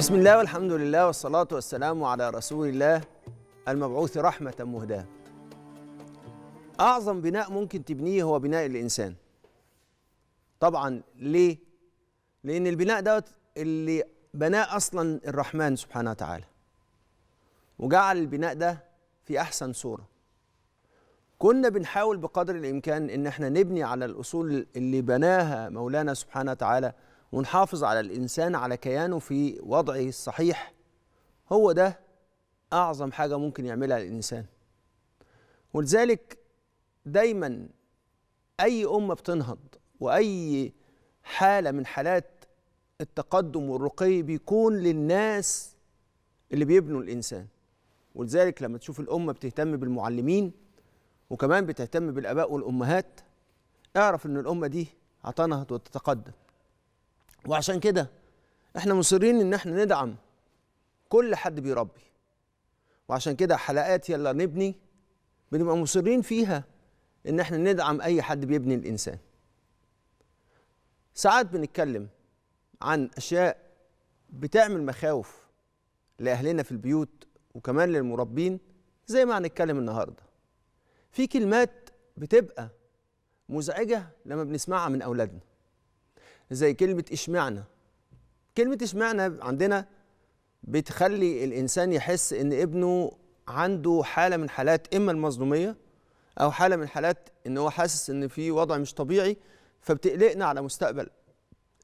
بسم الله والحمد لله والصلاة والسلام على رسول الله المبعوث رحمة مهداة أعظم بناء ممكن تبنيه هو بناء الإنسان طبعا ليه؟ لأن البناء دوت اللي بناه أصلا الرحمن سبحانه وتعالى وجعل البناء ده في أحسن صورة كنا بنحاول بقدر الإمكان إن احنا نبني على الأصول اللي بناها مولانا سبحانه وتعالى ونحافظ على الإنسان على كيانه في وضعه الصحيح هو ده أعظم حاجة ممكن يعملها الإنسان ولذلك دايما أي أمة بتنهض وأي حالة من حالات التقدم والرقي بيكون للناس اللي بيبنوا الإنسان ولذلك لما تشوف الأمة بتهتم بالمعلمين وكمان بتهتم بالآباء والأمهات اعرف إن الأمة دي هتنهض وتتقدم وعشان كده احنا مصرين ان احنا ندعم كل حد بيربي وعشان كده حلقات يلا نبني بنبقى مصرين فيها ان احنا ندعم اي حد بيبني الانسان ساعات بنتكلم عن اشياء بتعمل مخاوف لاهلنا في البيوت وكمان للمربين زي ما هنتكلم النهارده في كلمات بتبقى مزعجه لما بنسمعها من اولادنا زي كلمه اشمعنى كلمه اشمعنى عندنا بتخلي الانسان يحس ان ابنه عنده حاله من حالات اما المظلوميه او حاله من حالات ان هو حاسس ان في وضع مش طبيعي فبتقلقنا على مستقبل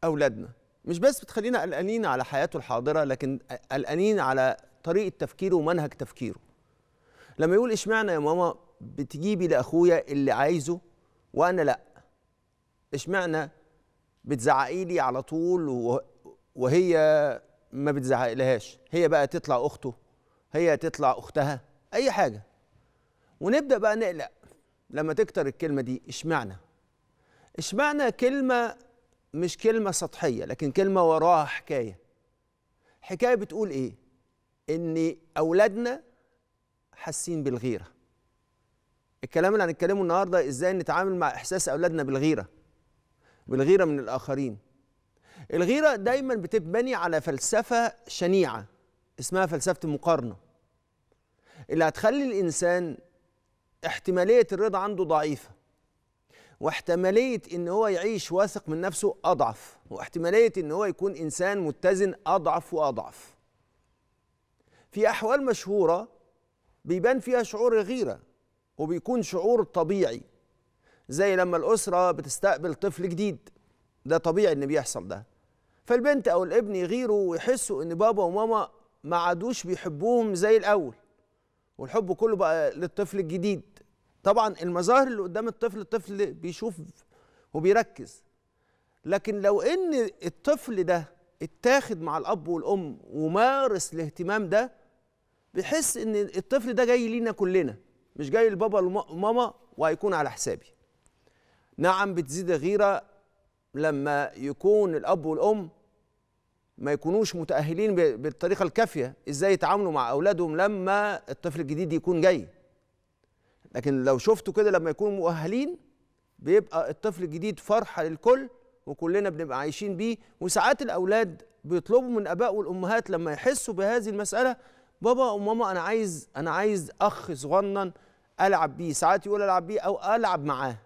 اولادنا مش بس بتخلينا قلقانين على حياته الحاضره لكن قلقانين على طريقه تفكيره ومنهج تفكيره لما يقول اشمعنى يا ماما بتجيبي لاخويا اللي عايزه وانا لا اشمعنى بتزعقي لي على طول وهي ما بتزعقلهاش هي بقى تطلع اخته هي تطلع اختها اي حاجه ونبدا بقى نقلق لما تكتر الكلمه دي اشمعنى اشمعنى كلمه مش كلمه سطحيه لكن كلمه وراها حكايه حكايه بتقول ايه ان اولادنا حاسين بالغيره الكلام اللي هنتكلمه النهارده ازاي نتعامل مع احساس اولادنا بالغيره والغيرة من الآخرين الغيرة دايما بتبني على فلسفة شنيعة اسمها فلسفة المقارنة اللي هتخلي الإنسان احتمالية الرضا عنده ضعيفة واحتمالية إن هو يعيش واثق من نفسه أضعف واحتمالية إن هو يكون إنسان متزن أضعف وأضعف في أحوال مشهورة بيبان فيها شعور الغيرة وبيكون شعور طبيعي زي لما الأسرة بتستقبل طفل جديد ده طبيعي إن بيحصل ده فالبنت أو الابن يغيروا ويحسوا إن بابا وماما ما عادوش بيحبوهم زي الأول والحب كله بقى للطفل الجديد طبعا المظاهر اللي قدام الطفل الطفل بيشوف وبيركز لكن لو ان الطفل ده اتاخد مع الاب والام ومارس الاهتمام ده بيحس ان الطفل ده جاي لينا كلنا مش جاي لبابا وماما وهيكون على حسابي نعم بتزيد غيرة لما يكون الأب والأم ما يكونوش متأهلين بالطريقة الكافية إزاي يتعاملوا مع أولادهم لما الطفل الجديد يكون جاي لكن لو شفتوا كده لما يكونوا مؤهلين بيبقى الطفل الجديد فرحة للكل وكلنا بنبقى عايشين بيه وساعات الأولاد بيطلبوا من الآباء والأمهات لما يحسوا بهذه المسألة بابا وماما أنا عايز أنا عايز أخ صغنن ألعب بيه ساعات يقول ألعب بيه أو ألعب معاه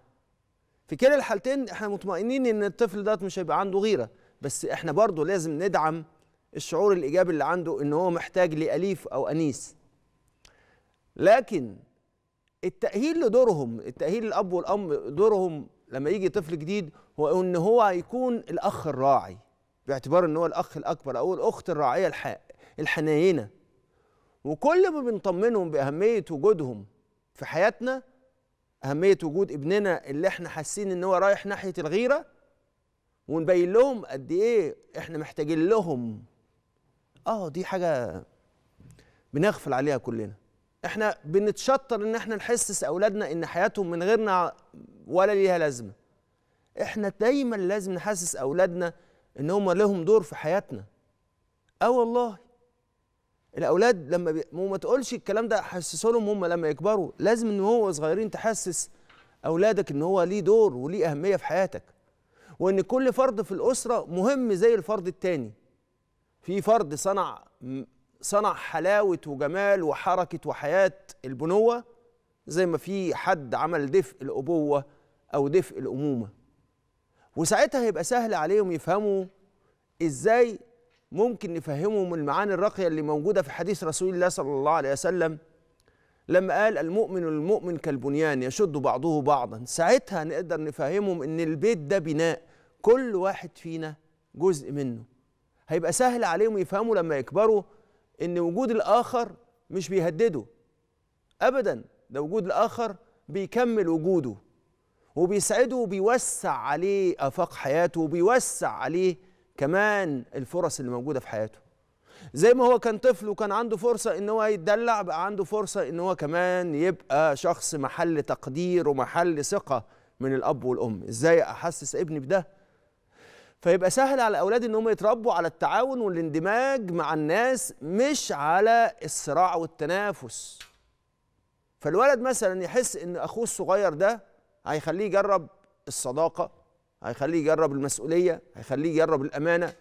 في كلا الحالتين احنا مطمئنين ان الطفل ده مش هيبقى عنده غيره بس احنا برضه لازم ندعم الشعور الايجابي اللي عنده ان هو محتاج لاليف او انيس لكن التاهيل لدورهم التاهيل الاب والام دورهم لما يجي طفل جديد هو ان هو هيكون الاخ الراعي باعتبار ان هو الاخ الاكبر او الاخت الراعيه الحق الحنينه وكل ما بنطمنهم باهميه وجودهم في حياتنا اهميه وجود ابننا اللي احنا حاسين ان هو رايح ناحيه الغيره ونبين لهم قد ايه احنا محتاجين لهم اه دي حاجه بنغفل عليها كلنا احنا بنتشطر ان احنا نحسس اولادنا ان حياتهم من غيرنا ولا ليها لازمه احنا دايما لازم نحسس اولادنا ان هم لهم دور في حياتنا اه والله الاولاد لما بي... ما تقولش الكلام ده حسسه لهم هم لما يكبروا لازم ان هو صغيرين تحسس اولادك ان هو ليه دور وليه اهميه في حياتك وان كل فرد في الاسره مهم زي الفرد الثاني في فرد صنع صنع حلاوه وجمال وحركه وحياه البنوه زي ما في حد عمل دفء الابوه او دفء الامومه وساعتها هيبقى سهل عليهم يفهموا ازاي ممكن نفهمهم المعاني الراقية اللي موجودة في حديث رسول الله صلى الله عليه وسلم لما قال المؤمن المؤمن كالبنيان يشد بعضه بعضا ساعتها نقدر نفهمهم ان البيت ده بناء كل واحد فينا جزء منه هيبقى سهل عليهم يفهموا لما يكبروا ان وجود الاخر مش بيهدده ابدا ده وجود الاخر بيكمل وجوده وبيسعده وبيوسع عليه افاق حياته وبيوسع عليه كمان الفرص اللي موجوده في حياته زي ما هو كان طفل وكان عنده فرصه ان هو يتدلع بقى عنده فرصه ان هو كمان يبقى شخص محل تقدير ومحل ثقه من الاب والام ازاي احسس ابني بده فيبقى سهل على الاولاد ان هم يتربوا على التعاون والاندماج مع الناس مش على الصراع والتنافس فالولد مثلا يحس ان اخوه الصغير ده هيخليه يجرب الصداقه هيخليه يجرب المسؤوليه هيخليه يجرب الامانه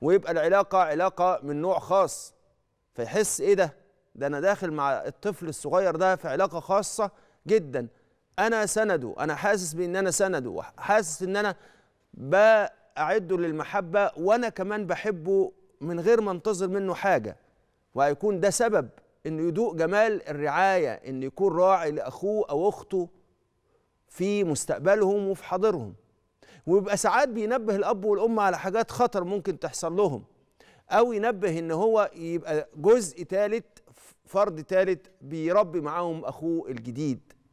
ويبقى العلاقه علاقه من نوع خاص فيحس ايه ده ده انا داخل مع الطفل الصغير ده في علاقه خاصه جدا انا سنده انا حاسس بان انا سنده وحاسس ان انا باعده للمحبه وانا كمان بحبه من غير ما انتظر منه حاجه وهيكون ده سبب انه يدوق جمال الرعايه انه يكون راعي لاخوه او اخته في مستقبلهم وفي حاضرهم ويبقى ساعات بينبه الاب والام على حاجات خطر ممكن تحصل لهم او ينبه ان هو يبقى جزء ثالث فرد ثالث بيربي معاهم اخوه الجديد